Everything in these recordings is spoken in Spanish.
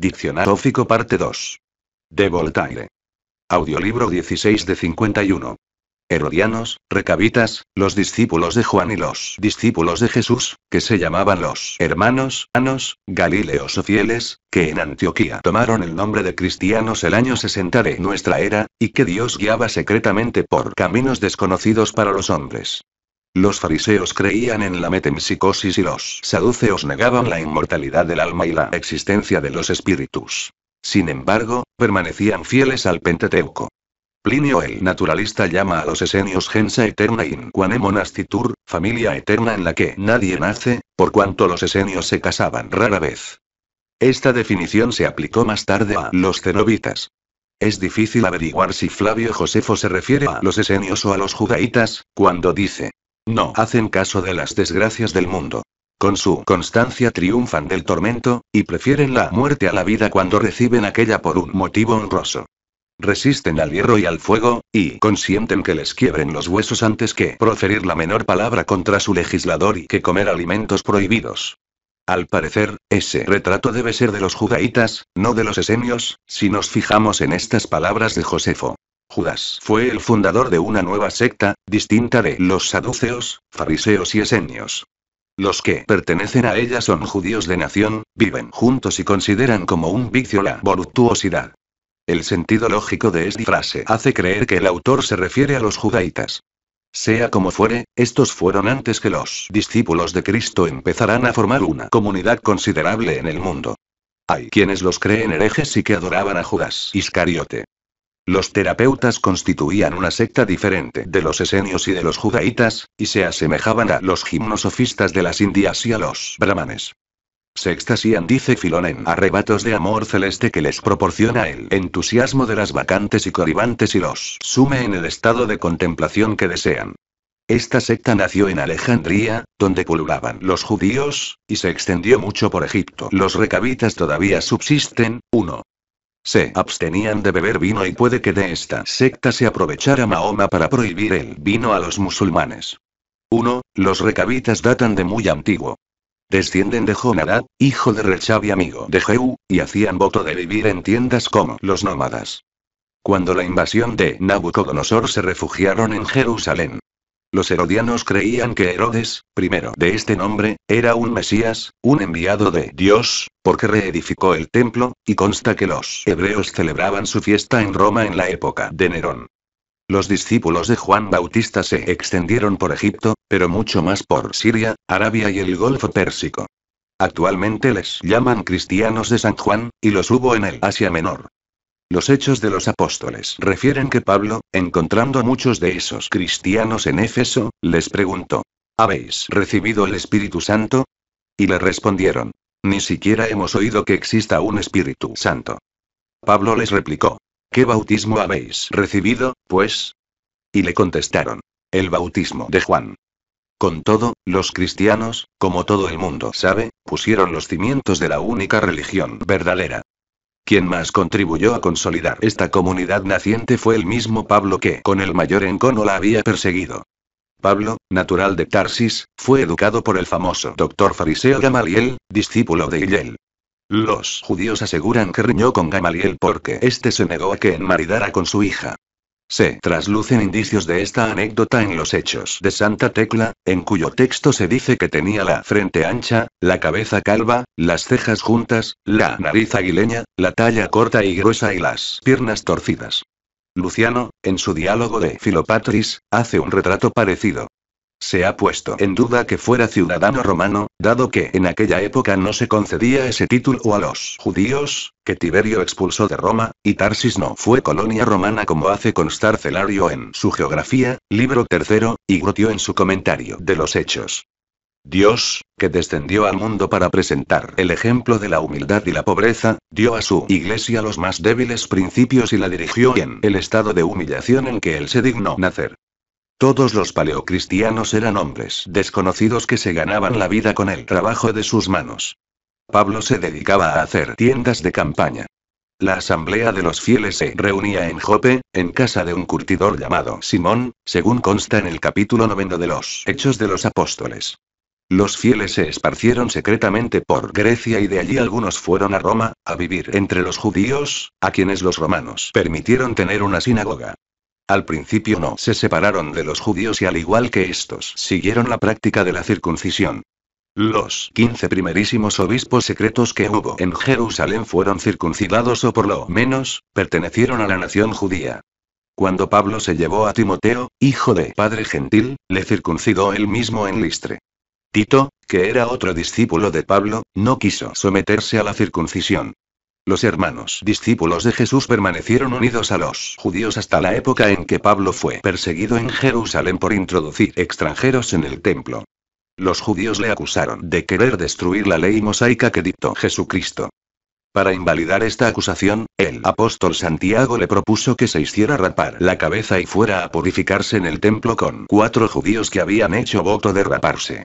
Diccionario ófico parte 2. De Voltaire. Audiolibro 16 de 51. Herodianos, recabitas, los discípulos de Juan y los discípulos de Jesús, que se llamaban los hermanos, anos, galileos o fieles, que en Antioquía tomaron el nombre de cristianos el año 60 de nuestra era, y que Dios guiaba secretamente por caminos desconocidos para los hombres. Los fariseos creían en la metempsicosis y los saduceos negaban la inmortalidad del alma y la existencia de los espíritus. Sin embargo, permanecían fieles al Pentateuco. Plinio el naturalista llama a los esenios gensa eterna in quane monastitur, familia eterna en la que nadie nace, por cuanto los esenios se casaban rara vez. Esta definición se aplicó más tarde a los cenobitas. Es difícil averiguar si Flavio Josefo se refiere a los esenios o a los judaítas, cuando dice, no hacen caso de las desgracias del mundo. Con su constancia triunfan del tormento, y prefieren la muerte a la vida cuando reciben aquella por un motivo honroso. Resisten al hierro y al fuego, y consienten que les quiebren los huesos antes que proferir la menor palabra contra su legislador y que comer alimentos prohibidos. Al parecer, ese retrato debe ser de los judaítas, no de los esenios, si nos fijamos en estas palabras de Josefo. Judas fue el fundador de una nueva secta, distinta de los saduceos, fariseos y esenios. Los que pertenecen a ella son judíos de nación, viven juntos y consideran como un vicio la voluptuosidad. El sentido lógico de esta frase hace creer que el autor se refiere a los judaitas. Sea como fuere, estos fueron antes que los discípulos de Cristo empezarán a formar una comunidad considerable en el mundo. Hay quienes los creen herejes y que adoraban a Judas Iscariote. Los terapeutas constituían una secta diferente de los esenios y de los judaítas y se asemejaban a los gimnosofistas de las Indias y a los brahmanes. Se extasían, dice Filón, en arrebatos de amor celeste que les proporciona el entusiasmo de las vacantes y coribantes y los sume en el estado de contemplación que desean. Esta secta nació en Alejandría, donde pululaban los judíos, y se extendió mucho por Egipto. Los recabitas todavía subsisten, uno se abstenían de beber vino y puede que de esta secta se aprovechara Mahoma para prohibir el vino a los musulmanes. 1. Los recabitas datan de muy antiguo. Descienden de Jonadad, hijo de Rechab y amigo de Jeú, y hacían voto de vivir en tiendas como los nómadas. Cuando la invasión de Nabucodonosor se refugiaron en Jerusalén. Los herodianos creían que Herodes, primero de este nombre, era un Mesías, un enviado de Dios, porque reedificó el templo, y consta que los hebreos celebraban su fiesta en Roma en la época de Nerón. Los discípulos de Juan Bautista se extendieron por Egipto, pero mucho más por Siria, Arabia y el Golfo Pérsico. Actualmente les llaman cristianos de San Juan, y los hubo en el Asia Menor. Los hechos de los apóstoles refieren que Pablo, encontrando a muchos de esos cristianos en Éfeso, les preguntó, ¿habéis recibido el Espíritu Santo? Y le respondieron, ni siquiera hemos oído que exista un Espíritu Santo. Pablo les replicó, ¿qué bautismo habéis recibido, pues? Y le contestaron, el bautismo de Juan. Con todo, los cristianos, como todo el mundo sabe, pusieron los cimientos de la única religión verdadera. Quien más contribuyó a consolidar esta comunidad naciente fue el mismo Pablo que con el mayor encono la había perseguido. Pablo, natural de Tarsis, fue educado por el famoso doctor fariseo Gamaliel, discípulo de Hillel. Los judíos aseguran que riñó con Gamaliel porque éste se negó a que enmaridara con su hija. Se traslucen indicios de esta anécdota en los hechos de Santa Tecla, en cuyo texto se dice que tenía la frente ancha, la cabeza calva, las cejas juntas, la nariz aguileña, la talla corta y gruesa y las piernas torcidas. Luciano, en su diálogo de Filopatris, hace un retrato parecido. Se ha puesto en duda que fuera ciudadano romano, dado que en aquella época no se concedía ese título a los judíos, que Tiberio expulsó de Roma, y Tarsis no fue colonia romana como hace constar Celario en su Geografía, libro tercero, y Grotio en su comentario de los Hechos. Dios, que descendió al mundo para presentar el ejemplo de la humildad y la pobreza, dio a su iglesia los más débiles principios y la dirigió en el estado de humillación en que él se dignó nacer. Todos los paleocristianos eran hombres desconocidos que se ganaban la vida con el trabajo de sus manos. Pablo se dedicaba a hacer tiendas de campaña. La asamblea de los fieles se reunía en Jope, en casa de un curtidor llamado Simón, según consta en el capítulo noveno de los Hechos de los Apóstoles. Los fieles se esparcieron secretamente por Grecia y de allí algunos fueron a Roma, a vivir entre los judíos, a quienes los romanos permitieron tener una sinagoga. Al principio no se separaron de los judíos y al igual que estos siguieron la práctica de la circuncisión. Los 15 primerísimos obispos secretos que hubo en Jerusalén fueron circuncidados o por lo menos, pertenecieron a la nación judía. Cuando Pablo se llevó a Timoteo, hijo de padre gentil, le circuncidó él mismo en Listre. Tito, que era otro discípulo de Pablo, no quiso someterse a la circuncisión. Los hermanos discípulos de Jesús permanecieron unidos a los judíos hasta la época en que Pablo fue perseguido en Jerusalén por introducir extranjeros en el templo. Los judíos le acusaron de querer destruir la ley mosaica que dictó Jesucristo. Para invalidar esta acusación, el apóstol Santiago le propuso que se hiciera rapar la cabeza y fuera a purificarse en el templo con cuatro judíos que habían hecho voto de raparse.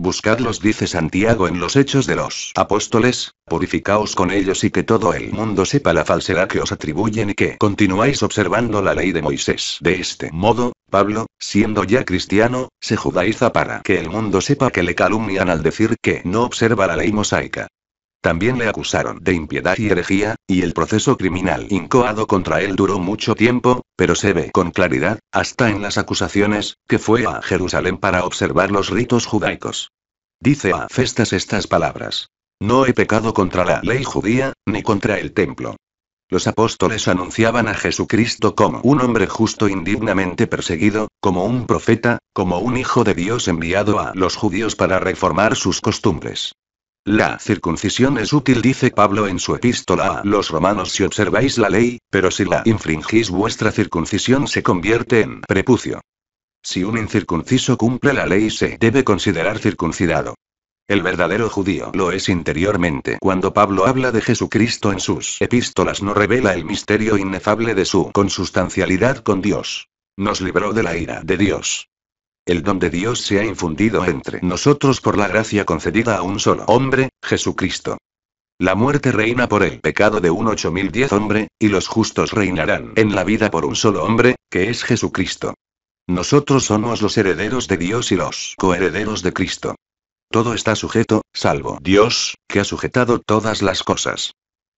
Buscadlos, dice Santiago en los Hechos de los Apóstoles, purificaos con ellos y que todo el mundo sepa la falsedad que os atribuyen y que continuáis observando la ley de Moisés. De este modo, Pablo, siendo ya cristiano, se judaiza para que el mundo sepa que le calumnian al decir que no observa la ley mosaica. También le acusaron de impiedad y herejía, y el proceso criminal incoado contra él duró mucho tiempo, pero se ve con claridad, hasta en las acusaciones, que fue a Jerusalén para observar los ritos judaicos. Dice a Festas estas palabras. No he pecado contra la ley judía, ni contra el templo. Los apóstoles anunciaban a Jesucristo como un hombre justo indignamente perseguido, como un profeta, como un hijo de Dios enviado a los judíos para reformar sus costumbres. La circuncisión es útil, dice Pablo en su epístola a los romanos si observáis la ley, pero si la infringís vuestra circuncisión se convierte en prepucio. Si un incircunciso cumple la ley se debe considerar circuncidado. El verdadero judío lo es interiormente. Cuando Pablo habla de Jesucristo en sus epístolas no revela el misterio inefable de su consustancialidad con Dios. Nos libró de la ira de Dios el don de Dios se ha infundido entre nosotros por la gracia concedida a un solo hombre, Jesucristo. La muerte reina por el pecado de un diez hombre, y los justos reinarán en la vida por un solo hombre, que es Jesucristo. Nosotros somos los herederos de Dios y los coherederos de Cristo. Todo está sujeto, salvo Dios, que ha sujetado todas las cosas.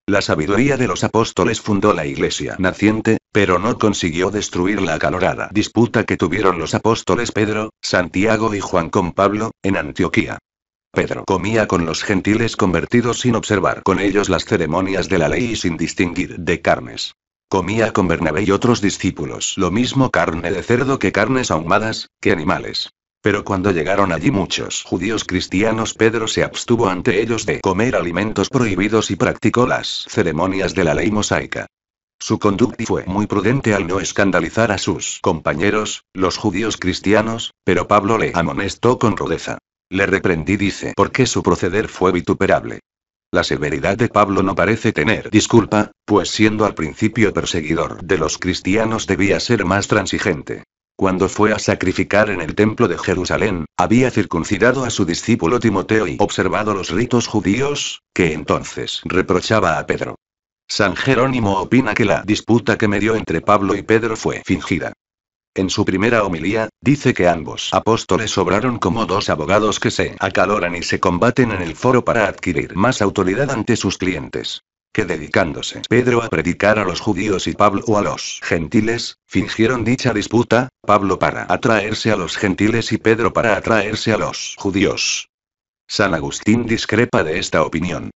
La sabiduría de los apóstoles fundó la iglesia naciente, pero no consiguió destruir la acalorada disputa que tuvieron los apóstoles Pedro, Santiago y Juan con Pablo, en Antioquía. Pedro comía con los gentiles convertidos sin observar con ellos las ceremonias de la ley y sin distinguir de carnes. Comía con Bernabé y otros discípulos lo mismo carne de cerdo que carnes ahumadas, que animales. Pero cuando llegaron allí muchos judíos cristianos, Pedro se abstuvo ante ellos de comer alimentos prohibidos y practicó las ceremonias de la ley mosaica. Su conducta fue muy prudente al no escandalizar a sus compañeros, los judíos cristianos, pero Pablo le amonestó con rudeza. Le reprendí, dice, porque su proceder fue vituperable. La severidad de Pablo no parece tener disculpa, pues siendo al principio perseguidor de los cristianos debía ser más transigente. Cuando fue a sacrificar en el templo de Jerusalén, había circuncidado a su discípulo Timoteo y observado los ritos judíos, que entonces reprochaba a Pedro. San Jerónimo opina que la disputa que me entre Pablo y Pedro fue fingida. En su primera homilía, dice que ambos apóstoles obraron como dos abogados que se acaloran y se combaten en el foro para adquirir más autoridad ante sus clientes que dedicándose Pedro a predicar a los judíos y Pablo a los gentiles, fingieron dicha disputa, Pablo para atraerse a los gentiles y Pedro para atraerse a los judíos. San Agustín discrepa de esta opinión.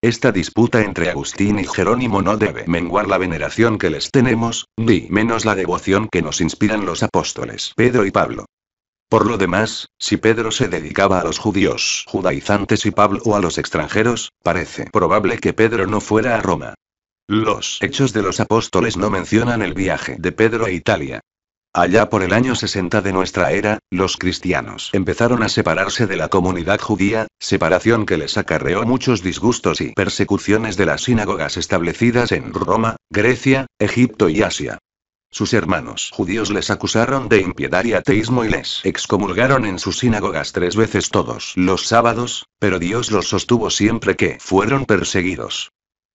Esta disputa entre Agustín y Jerónimo no debe menguar la veneración que les tenemos, ni menos la devoción que nos inspiran los apóstoles Pedro y Pablo. Por lo demás, si Pedro se dedicaba a los judíos judaizantes y Pablo a los extranjeros, parece probable que Pedro no fuera a Roma. Los hechos de los apóstoles no mencionan el viaje de Pedro a Italia. Allá por el año 60 de nuestra era, los cristianos empezaron a separarse de la comunidad judía, separación que les acarreó muchos disgustos y persecuciones de las sinagogas establecidas en Roma, Grecia, Egipto y Asia. Sus hermanos judíos les acusaron de impiedad y ateísmo y les excomulgaron en sus sinagogas tres veces todos los sábados, pero Dios los sostuvo siempre que fueron perseguidos.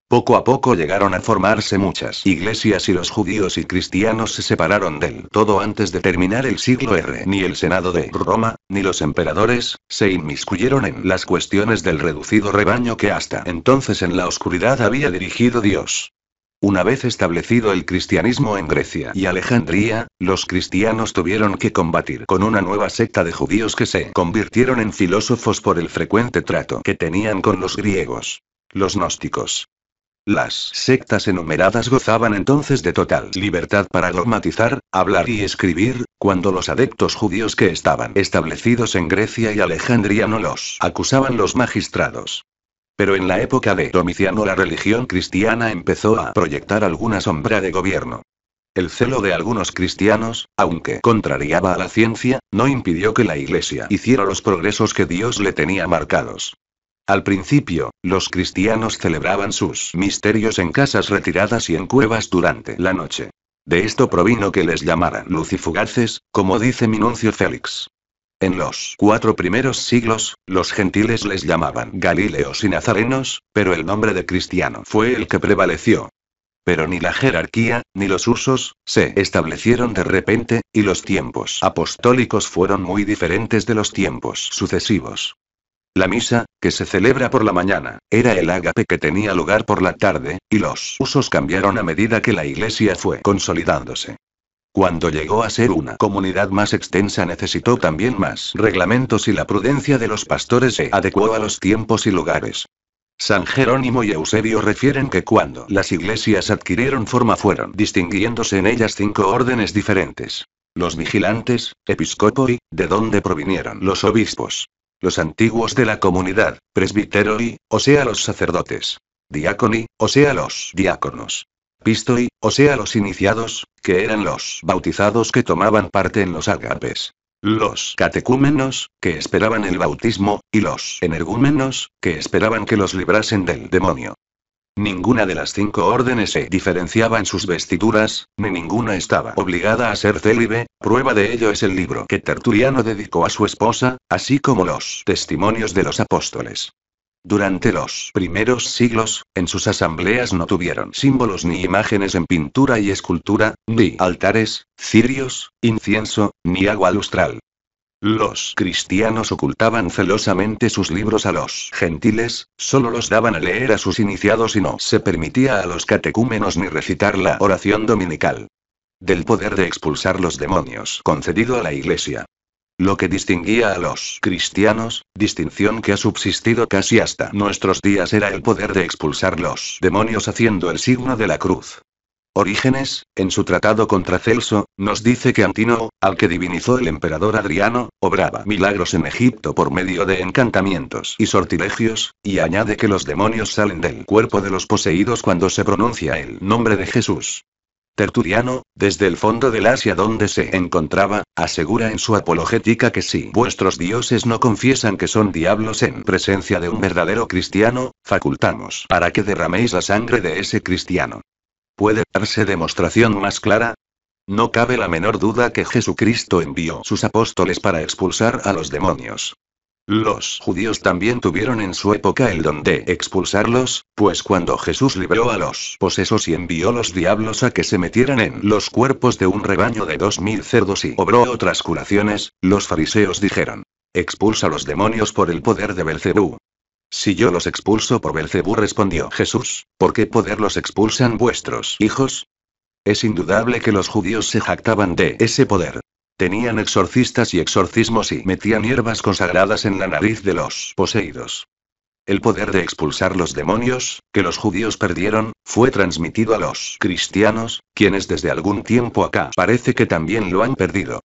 Poco a poco llegaron a formarse muchas iglesias y los judíos y cristianos se separaron del todo antes de terminar el siglo R. Ni el Senado de Roma, ni los emperadores, se inmiscuyeron en las cuestiones del reducido rebaño que hasta entonces en la oscuridad había dirigido Dios. Una vez establecido el cristianismo en Grecia y Alejandría, los cristianos tuvieron que combatir con una nueva secta de judíos que se convirtieron en filósofos por el frecuente trato que tenían con los griegos, los gnósticos. Las sectas enumeradas gozaban entonces de total libertad para dogmatizar, hablar y escribir, cuando los adeptos judíos que estaban establecidos en Grecia y Alejandría no los acusaban los magistrados. Pero en la época de Domiciano la religión cristiana empezó a proyectar alguna sombra de gobierno. El celo de algunos cristianos, aunque contrariaba a la ciencia, no impidió que la Iglesia hiciera los progresos que Dios le tenía marcados. Al principio, los cristianos celebraban sus misterios en casas retiradas y en cuevas durante la noche. De esto provino que les llamaran lucifugaces, como dice Minuncio Félix. En los cuatro primeros siglos, los gentiles les llamaban Galileos y Nazarenos, pero el nombre de cristiano fue el que prevaleció. Pero ni la jerarquía, ni los usos, se establecieron de repente, y los tiempos apostólicos fueron muy diferentes de los tiempos sucesivos. La misa, que se celebra por la mañana, era el ágape que tenía lugar por la tarde, y los usos cambiaron a medida que la iglesia fue consolidándose. Cuando llegó a ser una comunidad más extensa necesitó también más reglamentos y la prudencia de los pastores se adecuó a los tiempos y lugares. San Jerónimo y Eusebio refieren que cuando las iglesias adquirieron forma fueron distinguiéndose en ellas cinco órdenes diferentes. Los vigilantes, episcopoi, de donde provinieron los obispos. Los antiguos de la comunidad, y, o sea los sacerdotes. Diáconi, o sea los diáconos. Pistoi, o sea los iniciados, que eran los bautizados que tomaban parte en los agapes, Los catecúmenos, que esperaban el bautismo, y los energúmenos, que esperaban que los librasen del demonio. Ninguna de las cinco órdenes se diferenciaba en sus vestiduras, ni ninguna estaba obligada a ser célibe, prueba de ello es el libro que Tertuliano dedicó a su esposa, así como los testimonios de los apóstoles. Durante los primeros siglos, en sus asambleas no tuvieron símbolos ni imágenes en pintura y escultura, ni altares, cirios, incienso, ni agua lustral. Los cristianos ocultaban celosamente sus libros a los gentiles, solo los daban a leer a sus iniciados y no se permitía a los catecúmenos ni recitar la oración dominical. Del poder de expulsar los demonios concedido a la Iglesia, lo que distinguía a los cristianos, distinción que ha subsistido casi hasta nuestros días, era el poder de expulsar los demonios haciendo el signo de la cruz. Orígenes, en su tratado contra Celso, nos dice que Antino, al que divinizó el emperador Adriano, obraba milagros en Egipto por medio de encantamientos y sortilegios, y añade que los demonios salen del cuerpo de los poseídos cuando se pronuncia el nombre de Jesús. Tertuliano, desde el fondo del Asia donde se encontraba, asegura en su apologética que si vuestros dioses no confiesan que son diablos en presencia de un verdadero cristiano, facultamos para que derraméis la sangre de ese cristiano. ¿Puede darse demostración más clara? No cabe la menor duda que Jesucristo envió sus apóstoles para expulsar a los demonios. Los judíos también tuvieron en su época el don de expulsarlos, pues cuando Jesús libró a los posesos y envió los diablos a que se metieran en los cuerpos de un rebaño de dos mil cerdos y obró otras curaciones, los fariseos dijeron: Expulsa los demonios por el poder de Belcebú. Si yo los expulso por Belcebú, respondió Jesús, ¿por qué poder los expulsan vuestros hijos? Es indudable que los judíos se jactaban de ese poder, Tenían exorcistas y exorcismos y metían hierbas consagradas en la nariz de los poseídos. El poder de expulsar los demonios, que los judíos perdieron, fue transmitido a los cristianos, quienes desde algún tiempo acá parece que también lo han perdido.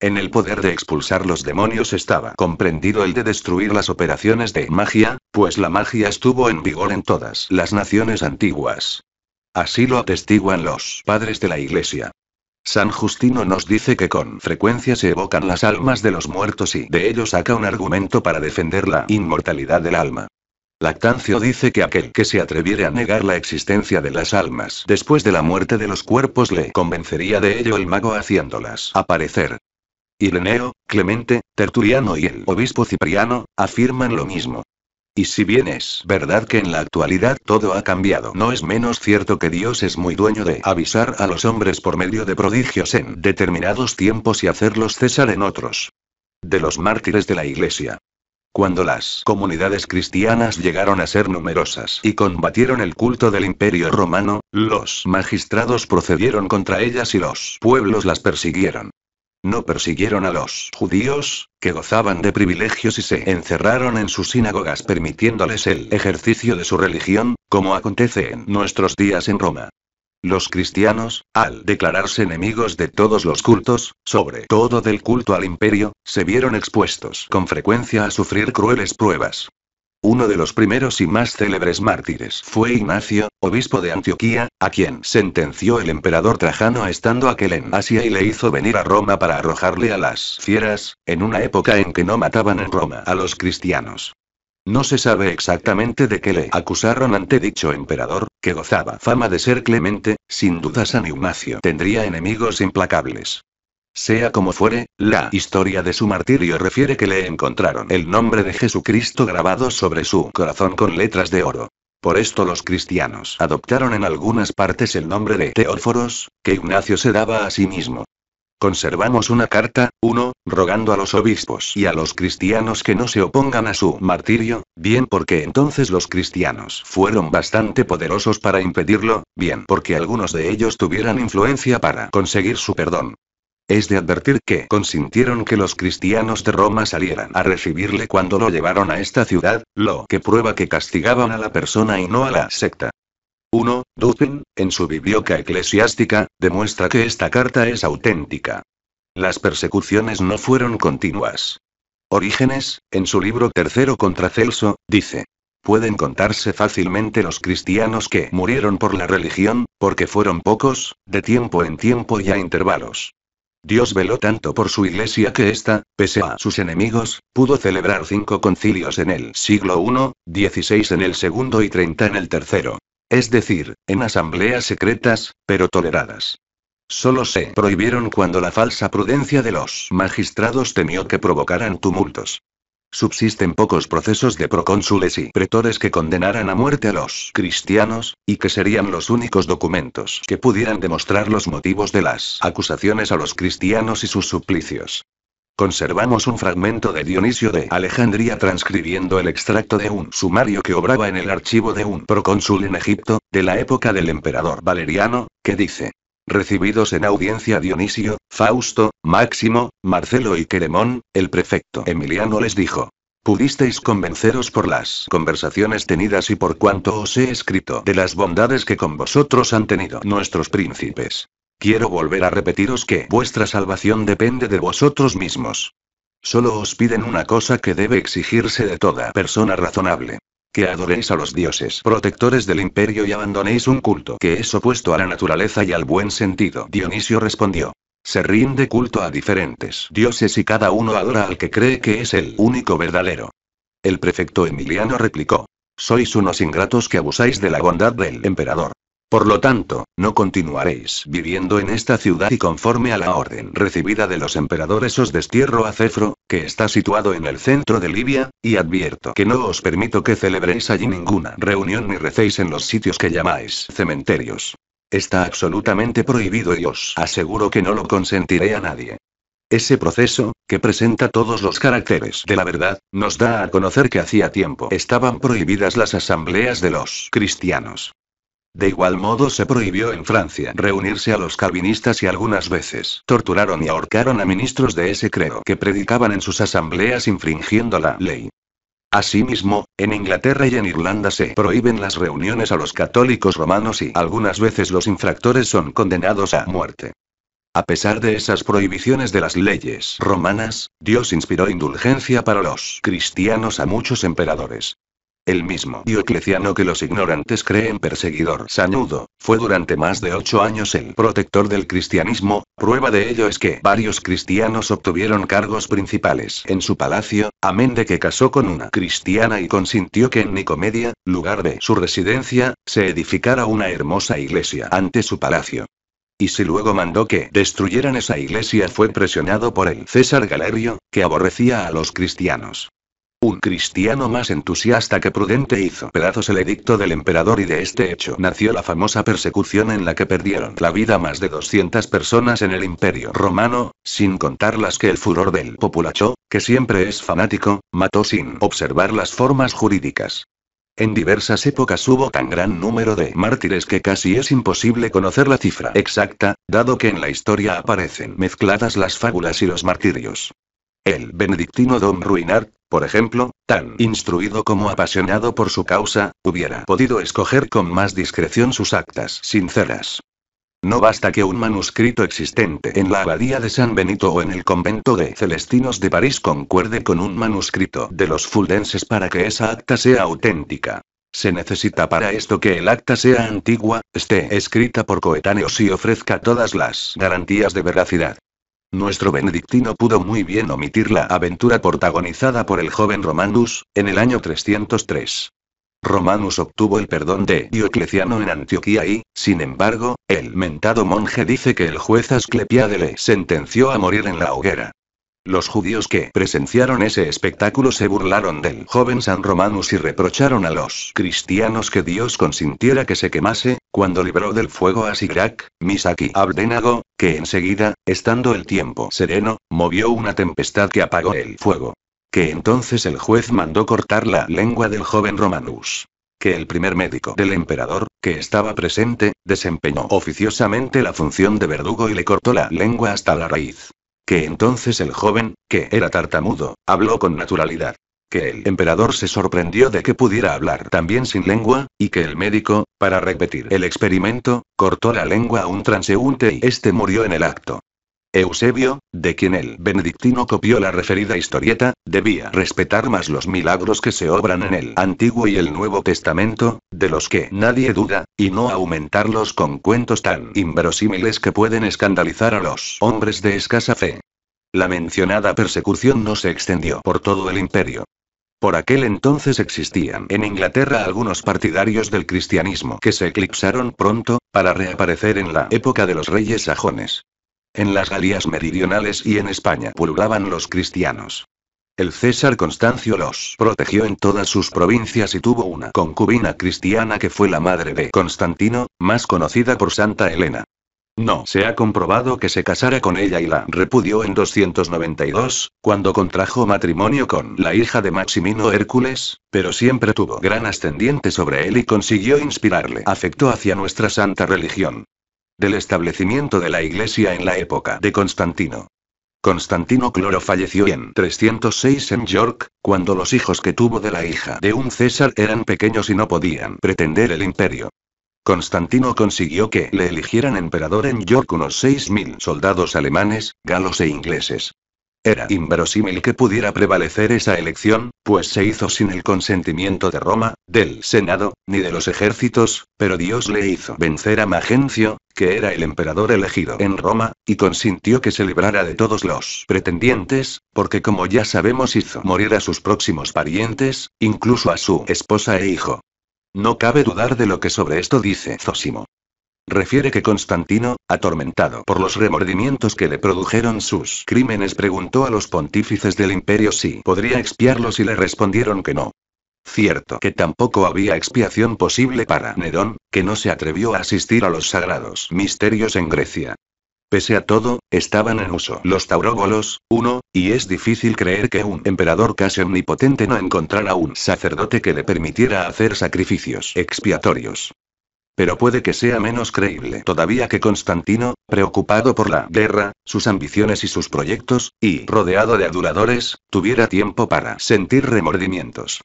En el poder de expulsar los demonios estaba comprendido el de destruir las operaciones de magia, pues la magia estuvo en vigor en todas las naciones antiguas. Así lo atestiguan los padres de la Iglesia. San Justino nos dice que con frecuencia se evocan las almas de los muertos y de ello saca un argumento para defender la inmortalidad del alma. Lactancio dice que aquel que se atreviere a negar la existencia de las almas después de la muerte de los cuerpos le convencería de ello el mago haciéndolas aparecer. Ireneo, Clemente, Tertuliano y el obispo Cipriano, afirman lo mismo. Y si bien es verdad que en la actualidad todo ha cambiado, no es menos cierto que Dios es muy dueño de avisar a los hombres por medio de prodigios en determinados tiempos y hacerlos cesar en otros. De los mártires de la Iglesia. Cuando las comunidades cristianas llegaron a ser numerosas y combatieron el culto del imperio romano, los magistrados procedieron contra ellas y los pueblos las persiguieron. No persiguieron a los judíos, que gozaban de privilegios y se encerraron en sus sinagogas permitiéndoles el ejercicio de su religión, como acontece en nuestros días en Roma. Los cristianos, al declararse enemigos de todos los cultos, sobre todo del culto al imperio, se vieron expuestos con frecuencia a sufrir crueles pruebas, uno de los primeros y más célebres mártires fue Ignacio, obispo de Antioquía, a quien sentenció el emperador Trajano estando aquel en Asia y le hizo venir a Roma para arrojarle a las fieras, en una época en que no mataban en Roma a los cristianos. No se sabe exactamente de qué le acusaron ante dicho emperador, que gozaba fama de ser clemente, sin duda San Ignacio tendría enemigos implacables. Sea como fuere, la historia de su martirio refiere que le encontraron el nombre de Jesucristo grabado sobre su corazón con letras de oro. Por esto los cristianos adoptaron en algunas partes el nombre de Teóforos, que Ignacio se daba a sí mismo. Conservamos una carta, uno rogando a los obispos y a los cristianos que no se opongan a su martirio, bien porque entonces los cristianos fueron bastante poderosos para impedirlo, bien porque algunos de ellos tuvieran influencia para conseguir su perdón. Es de advertir que consintieron que los cristianos de Roma salieran a recibirle cuando lo llevaron a esta ciudad, lo que prueba que castigaban a la persona y no a la secta. 1. Dupin, en su biblioteca eclesiástica, demuestra que esta carta es auténtica. Las persecuciones no fueron continuas. Orígenes, en su libro Tercero contra Celso, dice. Pueden contarse fácilmente los cristianos que murieron por la religión, porque fueron pocos, de tiempo en tiempo y a intervalos. Dios veló tanto por su iglesia que ésta, pese a sus enemigos, pudo celebrar cinco concilios en el siglo I, 16 en el segundo y treinta en el tercero. Es decir, en asambleas secretas, pero toleradas. Solo se prohibieron cuando la falsa prudencia de los magistrados temió que provocaran tumultos subsisten pocos procesos de procónsules y pretores que condenaran a muerte a los cristianos, y que serían los únicos documentos que pudieran demostrar los motivos de las acusaciones a los cristianos y sus suplicios. Conservamos un fragmento de Dionisio de Alejandría transcribiendo el extracto de un sumario que obraba en el archivo de un procónsul en Egipto, de la época del emperador Valeriano, que dice, Recibidos en audiencia Dionisio, Fausto, Máximo, Marcelo y Queremón, el prefecto Emiliano les dijo. Pudisteis convenceros por las conversaciones tenidas y por cuanto os he escrito de las bondades que con vosotros han tenido nuestros príncipes. Quiero volver a repetiros que vuestra salvación depende de vosotros mismos. Solo os piden una cosa que debe exigirse de toda persona razonable que adoréis a los dioses protectores del imperio y abandonéis un culto que es opuesto a la naturaleza y al buen sentido. Dionisio respondió. Se rinde culto a diferentes dioses y cada uno adora al que cree que es el único verdadero. El prefecto Emiliano replicó. Sois unos ingratos que abusáis de la bondad del emperador. Por lo tanto, no continuaréis viviendo en esta ciudad y conforme a la orden recibida de los emperadores os destierro a Cefro, que está situado en el centro de Libia, y advierto que no os permito que celebréis allí ninguna reunión ni recéis en los sitios que llamáis cementerios. Está absolutamente prohibido y os aseguro que no lo consentiré a nadie. Ese proceso, que presenta todos los caracteres de la verdad, nos da a conocer que hacía tiempo estaban prohibidas las asambleas de los cristianos. De igual modo se prohibió en Francia reunirse a los calvinistas y algunas veces torturaron y ahorcaron a ministros de ese credo que predicaban en sus asambleas infringiendo la ley. Asimismo, en Inglaterra y en Irlanda se prohíben las reuniones a los católicos romanos y algunas veces los infractores son condenados a muerte. A pesar de esas prohibiciones de las leyes romanas, Dios inspiró indulgencia para los cristianos a muchos emperadores. El mismo Diocleciano que los ignorantes creen perseguidor sañudo, fue durante más de ocho años el protector del cristianismo, prueba de ello es que varios cristianos obtuvieron cargos principales en su palacio, amén de que casó con una cristiana y consintió que en Nicomedia, lugar de su residencia, se edificara una hermosa iglesia ante su palacio. Y si luego mandó que destruyeran esa iglesia fue presionado por el César Galerio, que aborrecía a los cristianos. Un cristiano más entusiasta que prudente hizo pedazos el edicto del emperador y de este hecho nació la famosa persecución en la que perdieron la vida más de 200 personas en el imperio romano, sin contar las que el furor del populacho, que siempre es fanático, mató sin observar las formas jurídicas. En diversas épocas hubo tan gran número de mártires que casi es imposible conocer la cifra exacta, dado que en la historia aparecen mezcladas las fábulas y los martirios. El benedictino Don Ruinart, por ejemplo, tan instruido como apasionado por su causa, hubiera podido escoger con más discreción sus actas sinceras. No basta que un manuscrito existente en la abadía de San Benito o en el convento de Celestinos de París concuerde con un manuscrito de los fuldenses para que esa acta sea auténtica. Se necesita para esto que el acta sea antigua, esté escrita por coetáneos y ofrezca todas las garantías de veracidad. Nuestro benedictino pudo muy bien omitir la aventura protagonizada por el joven Romanus, en el año 303. Romanus obtuvo el perdón de Diocleciano en Antioquía y, sin embargo, el mentado monje dice que el juez Asclepiade le sentenció a morir en la hoguera. Los judíos que presenciaron ese espectáculo se burlaron del joven San Romanus y reprocharon a los cristianos que Dios consintiera que se quemase, cuando libró del fuego a Sigrak, Misaki Abdenago, que enseguida, estando el tiempo sereno, movió una tempestad que apagó el fuego. Que entonces el juez mandó cortar la lengua del joven Romanus. Que el primer médico del emperador, que estaba presente, desempeñó oficiosamente la función de verdugo y le cortó la lengua hasta la raíz. Que entonces el joven, que era tartamudo, habló con naturalidad que el emperador se sorprendió de que pudiera hablar también sin lengua, y que el médico, para repetir el experimento, cortó la lengua a un transeúnte y este murió en el acto. Eusebio, de quien el benedictino copió la referida historieta, debía respetar más los milagros que se obran en el Antiguo y el Nuevo Testamento, de los que nadie duda, y no aumentarlos con cuentos tan inverosímiles que pueden escandalizar a los hombres de escasa fe. La mencionada persecución no se extendió por todo el imperio. Por aquel entonces existían en Inglaterra algunos partidarios del cristianismo que se eclipsaron pronto, para reaparecer en la época de los reyes sajones. En las Galías meridionales y en España pulgaban los cristianos. El César Constancio los protegió en todas sus provincias y tuvo una concubina cristiana que fue la madre de Constantino, más conocida por Santa Elena. No se ha comprobado que se casara con ella y la repudió en 292, cuando contrajo matrimonio con la hija de Maximino Hércules, pero siempre tuvo gran ascendiente sobre él y consiguió inspirarle afecto hacia nuestra santa religión. Del establecimiento de la iglesia en la época de Constantino. Constantino Cloro falleció en 306 en York, cuando los hijos que tuvo de la hija de un César eran pequeños y no podían pretender el imperio. Constantino consiguió que le eligieran emperador en York unos 6.000 soldados alemanes, galos e ingleses. Era inverosímil que pudiera prevalecer esa elección, pues se hizo sin el consentimiento de Roma, del Senado, ni de los ejércitos, pero Dios le hizo vencer a Magencio, que era el emperador elegido en Roma, y consintió que se librara de todos los pretendientes, porque como ya sabemos hizo morir a sus próximos parientes, incluso a su esposa e hijo. No cabe dudar de lo que sobre esto dice Zósimo. Refiere que Constantino, atormentado por los remordimientos que le produjeron sus crímenes, preguntó a los pontífices del imperio si podría expiarlos y le respondieron que no. Cierto que tampoco había expiación posible para Nerón, que no se atrevió a asistir a los sagrados misterios en Grecia. Pese a todo, estaban en uso los tauróbolos, uno, y es difícil creer que un emperador casi omnipotente no encontrara un sacerdote que le permitiera hacer sacrificios expiatorios. Pero puede que sea menos creíble todavía que Constantino, preocupado por la guerra, sus ambiciones y sus proyectos, y rodeado de aduladores, tuviera tiempo para sentir remordimientos.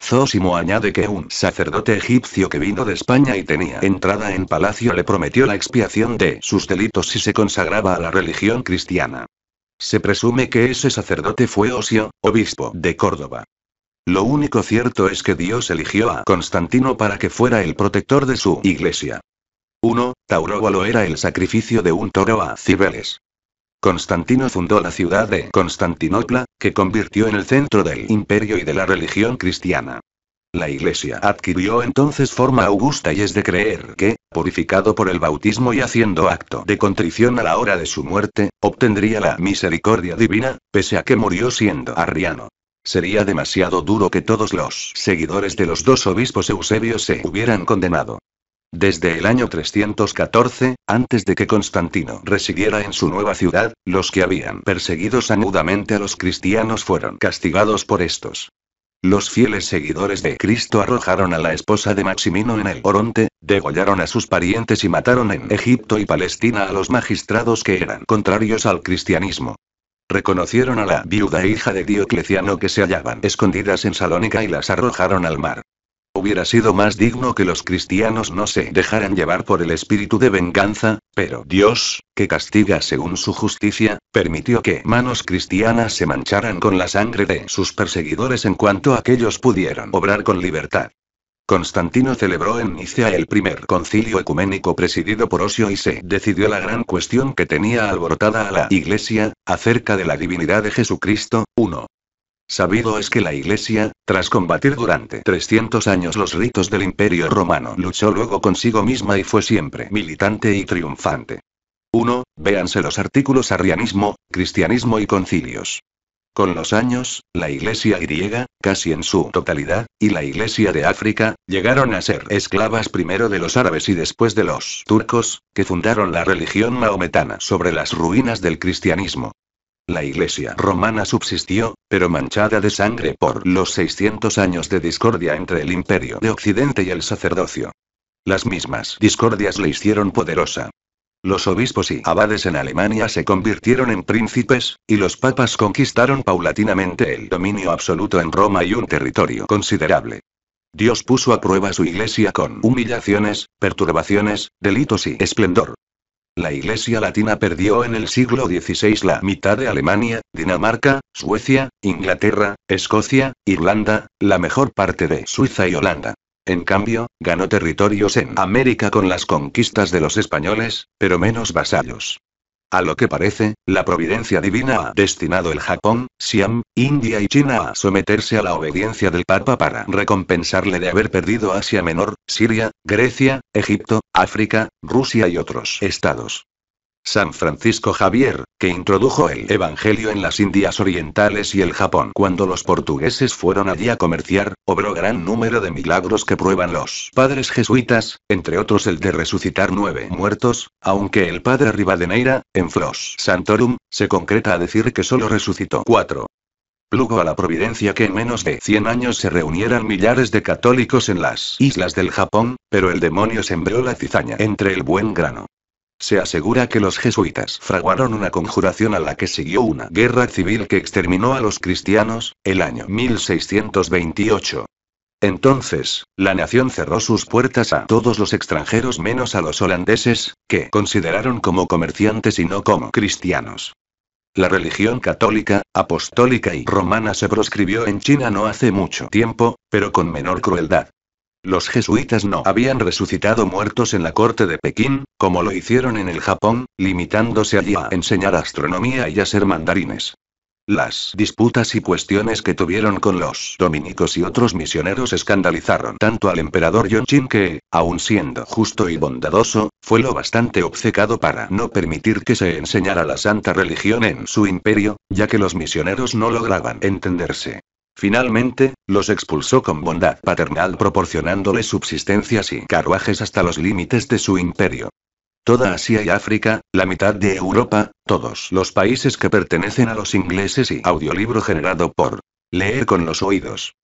Zósimo añade que un sacerdote egipcio que vino de España y tenía entrada en palacio le prometió la expiación de sus delitos si se consagraba a la religión cristiana. Se presume que ese sacerdote fue Osio, obispo de Córdoba. Lo único cierto es que Dios eligió a Constantino para que fuera el protector de su iglesia. 1. Tauróbalo era el sacrificio de un toro a Cibeles. Constantino fundó la ciudad de Constantinopla, que convirtió en el centro del imperio y de la religión cristiana. La iglesia adquirió entonces forma augusta y es de creer que, purificado por el bautismo y haciendo acto de contrición a la hora de su muerte, obtendría la misericordia divina, pese a que murió siendo arriano. Sería demasiado duro que todos los seguidores de los dos obispos Eusebio se hubieran condenado. Desde el año 314, antes de que Constantino residiera en su nueva ciudad, los que habían perseguido sanudamente a los cristianos fueron castigados por estos. Los fieles seguidores de Cristo arrojaron a la esposa de Maximino en el Oronte, degollaron a sus parientes y mataron en Egipto y Palestina a los magistrados que eran contrarios al cristianismo. Reconocieron a la viuda hija de Diocleciano que se hallaban escondidas en Salónica y las arrojaron al mar. Hubiera sido más digno que los cristianos no se dejaran llevar por el espíritu de venganza, pero Dios, que castiga según su justicia, permitió que manos cristianas se mancharan con la sangre de sus perseguidores en cuanto aquellos pudieran obrar con libertad. Constantino celebró en Nicea el primer concilio ecuménico presidido por Osio y se decidió la gran cuestión que tenía alborotada a la Iglesia, acerca de la divinidad de Jesucristo, 1. Sabido es que la Iglesia, tras combatir durante 300 años los ritos del Imperio Romano, luchó luego consigo misma y fue siempre militante y triunfante. 1. Véanse los artículos Arrianismo, Cristianismo y Concilios. Con los años, la Iglesia griega, casi en su totalidad, y la Iglesia de África, llegaron a ser esclavas primero de los árabes y después de los turcos, que fundaron la religión maometana sobre las ruinas del cristianismo. La iglesia romana subsistió, pero manchada de sangre por los 600 años de discordia entre el imperio de Occidente y el sacerdocio. Las mismas discordias le hicieron poderosa. Los obispos y abades en Alemania se convirtieron en príncipes, y los papas conquistaron paulatinamente el dominio absoluto en Roma y un territorio considerable. Dios puso a prueba su iglesia con humillaciones, perturbaciones, delitos y esplendor, la Iglesia Latina perdió en el siglo XVI la mitad de Alemania, Dinamarca, Suecia, Inglaterra, Escocia, Irlanda, la mejor parte de Suiza y Holanda. En cambio, ganó territorios en América con las conquistas de los españoles, pero menos vasallos. A lo que parece, la providencia divina ha destinado el Japón, Siam, India y China a someterse a la obediencia del Papa para recompensarle de haber perdido Asia Menor, Siria, Grecia, Egipto, África, Rusia y otros estados. San Francisco Javier, que introdujo el Evangelio en las Indias Orientales y el Japón. Cuando los portugueses fueron allí a comerciar, obró gran número de milagros que prueban los padres jesuitas, entre otros el de resucitar nueve muertos, aunque el padre Rivadeneira, en Flos Santorum, se concreta a decir que solo resucitó cuatro. Plugo a la providencia que en menos de 100 años se reunieran millares de católicos en las islas del Japón, pero el demonio sembró la cizaña entre el buen grano. Se asegura que los jesuitas fraguaron una conjuración a la que siguió una guerra civil que exterminó a los cristianos, el año 1628. Entonces, la nación cerró sus puertas a todos los extranjeros menos a los holandeses, que consideraron como comerciantes y no como cristianos. La religión católica, apostólica y romana se proscribió en China no hace mucho tiempo, pero con menor crueldad. Los jesuitas no habían resucitado muertos en la corte de Pekín, como lo hicieron en el Japón, limitándose allí a enseñar astronomía y a ser mandarines. Las disputas y cuestiones que tuvieron con los dominicos y otros misioneros escandalizaron tanto al emperador Yongqing que, aun siendo justo y bondadoso, fue lo bastante obcecado para no permitir que se enseñara la santa religión en su imperio, ya que los misioneros no lograban entenderse. Finalmente, los expulsó con bondad paternal proporcionándoles subsistencias y carruajes hasta los límites de su imperio. Toda Asia y África, la mitad de Europa, todos los países que pertenecen a los ingleses y audiolibro generado por Leer con los oídos.